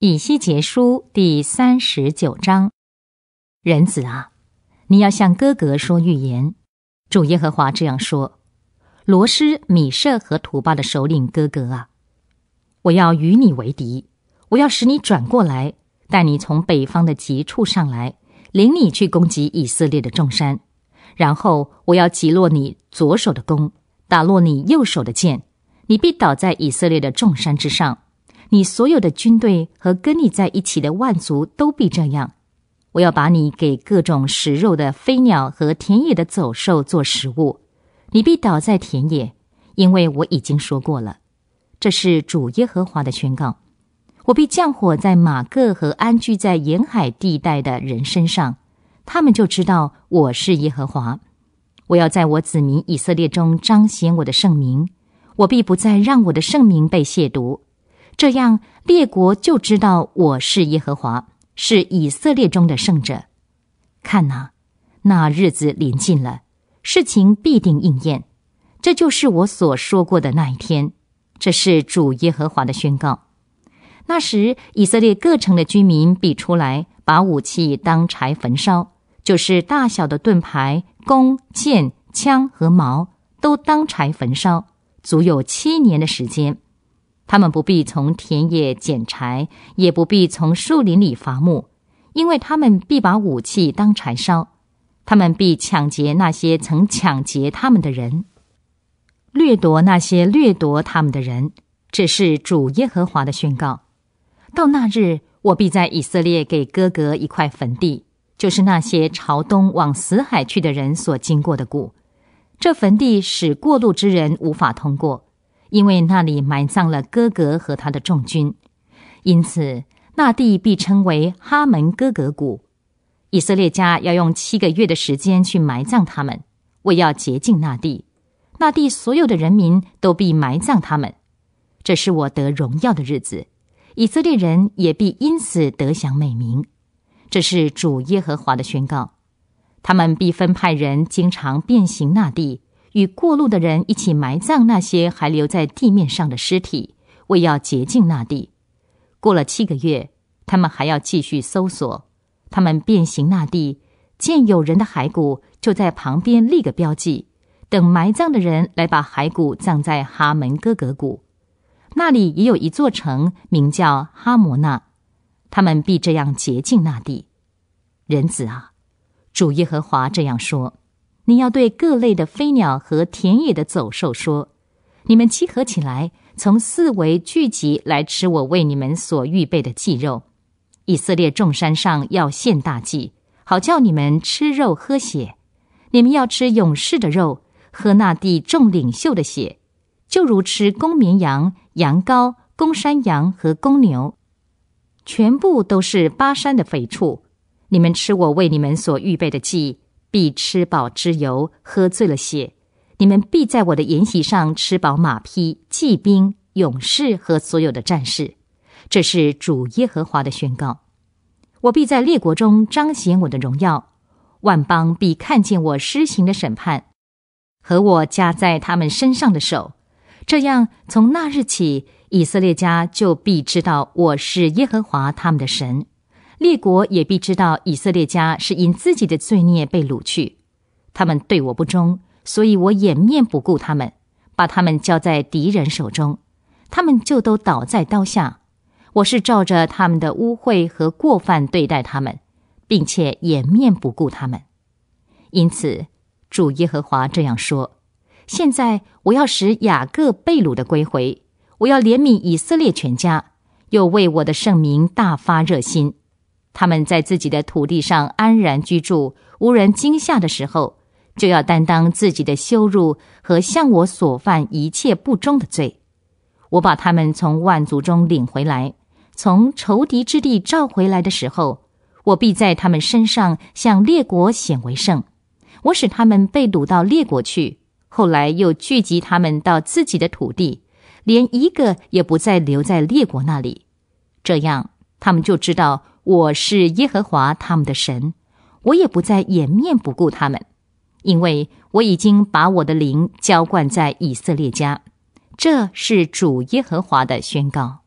以西结书第三十九章，人子啊，你要向哥哥说预言。主耶和华这样说：罗斯、米舍和图巴的首领哥哥啊，我要与你为敌，我要使你转过来，带你从北方的极处上来，领你去攻击以色列的众山。然后我要击落你左手的弓，打落你右手的剑，你必倒在以色列的众山之上。你所有的军队和跟你在一起的万族都必这样。我要把你给各种食肉的飞鸟和田野的走兽做食物。你必倒在田野，因为我已经说过了。这是主耶和华的宣告。我必降火在马各和安居在沿海地带的人身上，他们就知道我是耶和华。我要在我子民以色列中彰显我的圣名。我必不再让我的圣名被亵渎。这样，列国就知道我是耶和华，是以色列中的圣者。看呐，那日子临近了，事情必定应验。这就是我所说过的那一天。这是主耶和华的宣告。那时，以色列各城的居民必出来，把武器当柴焚烧，就是大小的盾牌、弓、箭、枪和矛，都当柴焚烧，足有七年的时间。他们不必从田野捡柴，也不必从树林里伐木，因为他们必把武器当柴烧。他们必抢劫那些曾抢劫他们的人，掠夺那些掠夺他们的人。这是主耶和华的宣告。到那日，我必在以色列给哥哥一块坟地，就是那些朝东往死海去的人所经过的谷。这坟地使过路之人无法通过。因为那里埋葬了哥哥和他的众军，因此那地必称为哈门哥哥谷。以色列家要用七个月的时间去埋葬他们，我要洁净那地，那地所有的人民都必埋葬他们。这是我得荣耀的日子，以色列人也必因此得享美名。这是主耶和华的宣告，他们必分派人经常变行那地。与过路的人一起埋葬那些还留在地面上的尸体，为要洁净那地。过了七个月，他们还要继续搜索。他们变形那地，见有人的骸骨，就在旁边立个标记，等埋葬的人来把骸骨葬在哈门哥格谷。那里也有一座城，名叫哈摩那。他们必这样洁净那地。人子啊，主耶和华这样说。你要对各类的飞鸟和田野的走兽说：“你们集合起来，从四围聚集来吃我为你们所预备的祭肉。以色列众山上要献大祭，好叫你们吃肉喝血。你们要吃勇士的肉，喝那地众领袖的血，就如吃公绵羊、羊羔、公山羊和公牛，全部都是巴山的肥畜。你们吃我为你们所预备的祭。”必吃饱之油，喝醉了血。你们必在我的筵席上吃饱马匹、骑兵、勇士和所有的战士。这是主耶和华的宣告。我必在列国中彰显我的荣耀，万邦必看见我施行的审判和我加在他们身上的手。这样，从那日起，以色列家就必知道我是耶和华他们的神。列国也必知道以色列家是因自己的罪孽被掳去，他们对我不忠，所以我掩面不顾他们，把他们交在敌人手中，他们就都倒在刀下。我是照着他们的污秽和过犯对待他们，并且掩面不顾他们。因此，主耶和华这样说：现在我要使雅各被掳的归回，我要怜悯以色列全家，又为我的圣名大发热心。他们在自己的土地上安然居住、无人惊吓的时候，就要担当自己的羞辱和向我所犯一切不忠的罪。我把他们从万族中领回来，从仇敌之地召回来的时候，我必在他们身上向列国显为圣。我使他们被掳到列国去，后来又聚集他们到自己的土地，连一个也不再留在列国那里。这样，他们就知道。我是耶和华他们的神，我也不再掩面不顾他们，因为我已经把我的灵浇灌在以色列家，这是主耶和华的宣告。